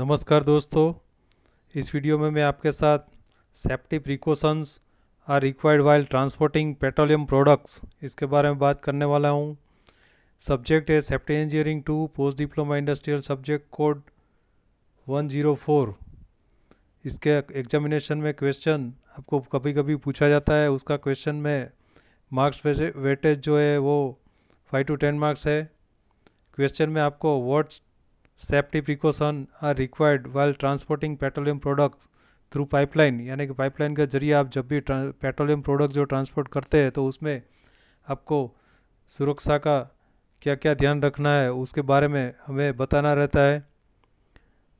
नमस्कार दोस्तों इस वीडियो में मैं आपके साथ safety precautions are required while transporting petroleum products इसके बारे में बात करने वाला हूँ सब्जेक्ट है safety engineering two post diploma industrial subject code 104 इसके एग्जामिनेशन में क्वेश्चन आपको कभी कभी पूछा जाता है उसका क्वेश्चन में मार्क्स वेटेज जो है वो फाइव टू टेन मार्क्स है क्वेश्चन में आपको words safety precaution are required while transporting petroleum products through pipeline यानी कि पाइपलाइन के जरिए आप जब भी पेट्रोलियम प्रोडक्ट जो ट्रांसपोर्ट करते हैं तो उसमें आपको सुरक्षा का क्या क्या ध्यान रखना है उसके बारे में हमें बताना रहता है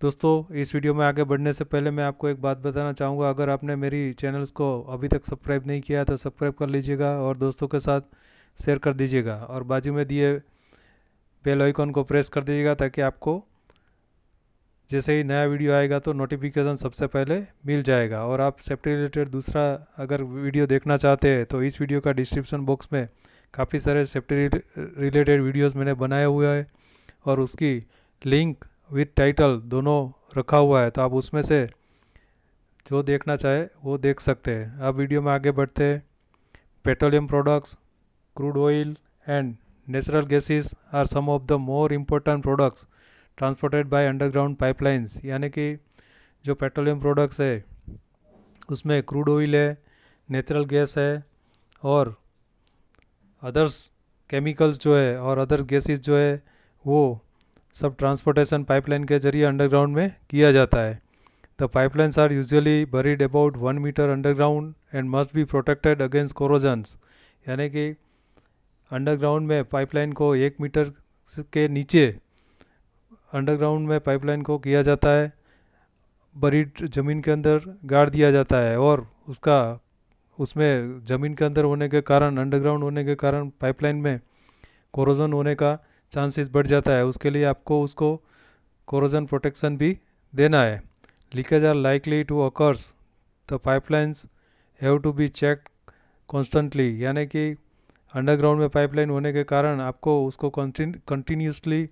दोस्तों इस वीडियो में आगे बढ़ने से पहले मैं आपको एक बात बताना चाहूँगा अगर आपने मेरी चैनल्स को अभी तक सब्सक्राइब नहीं किया तो सब्सक्राइब कर लीजिएगा और दोस्तों के साथ शेयर कर दीजिएगा और बाजू में दिए बेल आइकॉन को प्रेस कर दीजिएगा ताकि आपको जैसे ही नया वीडियो आएगा तो नोटिफिकेशन सबसे पहले मिल जाएगा और आप सेफ्टी रिलेटेड दूसरा अगर वीडियो देखना चाहते हैं तो इस वीडियो का डिस्क्रिप्शन बॉक्स में काफ़ी सारे सेफ्टी रिलेटेड वीडियोस मैंने बनाए हुए हैं और उसकी लिंक विथ टाइटल दोनों रखा हुआ है तो आप उसमें से जो देखना चाहे वो देख सकते हैं आप वीडियो में आगे बढ़ते हैं petroleum products crude oil and natural gases are some of the more important products transported by underground pipelines यानी कि जो पेट्रोलियम प्रोडक्ट्स है उसमें क्रूड ऑयल है नेचुरल गैस है और अदर्स केमिकल्स जो है और अदर गैसेस जो है वो सब ट्रांसपोर्टेशन पाइपलाइन के जरिए अंडरग्राउंड में किया जाता है the pipelines are usually buried about one metre underground and must be protected against corrosions यानी कि अंडरग्राउंड में पाइपलाइन को एक मीटर के नीचे अंडरग्राउंड में पाइपलाइन को किया जाता है बरीड ज़मीन के अंदर गाड़ दिया जाता है और उसका उसमें ज़मीन के अंदर होने के कारण अंडरग्राउंड होने के कारण पाइपलाइन में कोरोजन होने का चांसेस बढ़ जाता है उसके लिए आपको उसको कोरोजन प्रोटेक्शन भी देना है leakage are likely to occurs the pipelines have to be check constantly यानी कि अंडरग्राउंड में पाइपलाइन होने के कारण आपको उसको कंटिन्यूसली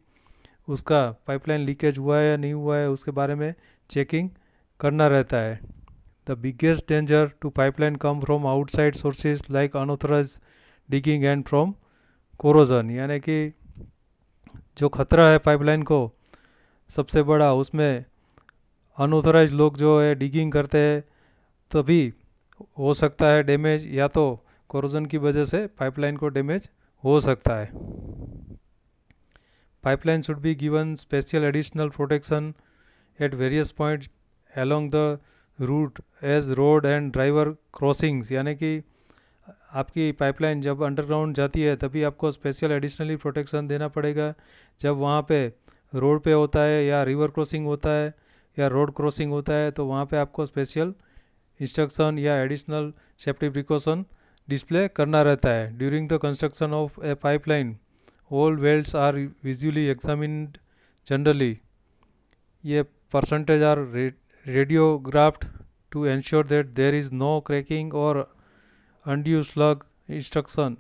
उसका पाइपलाइन लीकेज हुआ है या नहीं हुआ है उसके बारे में चेकिंग करना रहता है the biggest danger to pipeline come from outside sources like unauthorised digging and from corrosion यानी कि जो खतरा है पाइपलाइन को सबसे बड़ा उसमें अनऑथराइज लोग जो है डिगिंग करते हैं तभी हो सकता है डैमेज या तो कोरोजन की वजह से पाइपलाइन को डैमेज हो सकता है pipeline should be given special additional protection at various point along the route as road and river crossings यानी कि आपकी पाइपलाइन जब अंडरग्राउंड जाती है तभी आपको स्पेशल एडिशनली प्रोटेक्शन देना पड़ेगा जब वहाँ पे रोड पे होता है या रिवर क्रॉसिंग होता है या रोड क्रॉसिंग होता है तो वहाँ पे आपको स्पेशल इंस्ट्रक्शन या एडिशनल सेफ्टी प्रिकॉशन डिस्प्ले करना रहता है during the construction of a pipeline all welds are visually examined generally ये percentage are radiographed to ensure that there is no cracking or undue slag instruction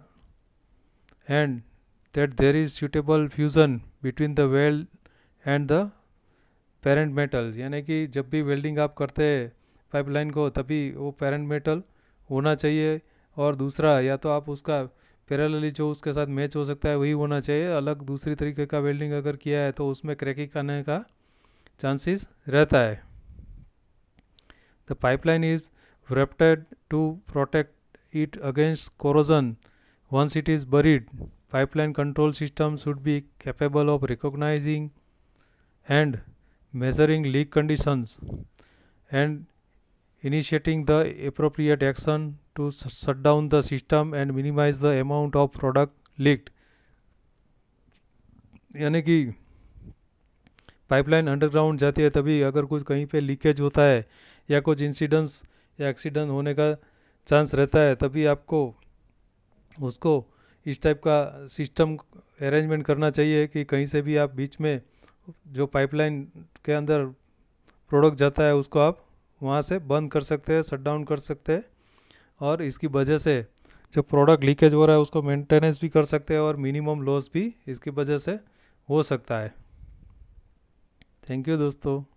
and that there is suitable fusion between the weld and the parent metal यानी कि जब भी welding आप करते हैं pipeline को तभी वो पेरेंट मेटल होना चाहिए और दूसरा या तो आप उसका पैरेलली जो उसके साथ मैच हो सकता है वही होना चाहिए अलग दूसरी तरीके का वेल्डिंग अगर किया है तो उसमें क्रैकिंग आने का चांसेस रहता है the pipeline is wrapped to protect it against corrosion once it is buried pipeline control system should be capable of recognising and measuring leak conditions and initiating the appropriate action to shut down the system and minimize the amount of product leaked यानी कि pipeline underground जाती है तभी अगर कुछ कहीं पे leakage होता है या कुछ इंसिडेंट्स या एक्सीडेंट होने का चांस रहता है तभी आपको उसको इस टाइप का सिस्टम अरेंजमेंट करना चाहिए कि कहीं से भी आप बीच में जो पाइपलाइन के अंदर प्रोडक्ट जाता है उसको आप वहाँ से बंद कर सकते हैं शट डाउन कर सकते हैं और इसकी वजह से जो प्रोडक्ट लीकेज हो रहा है उसको मेंटेनेंस भी कर सकते हैं और मिनिमम लॉस भी इसकी वजह से हो सकता है थैंक यू दोस्तों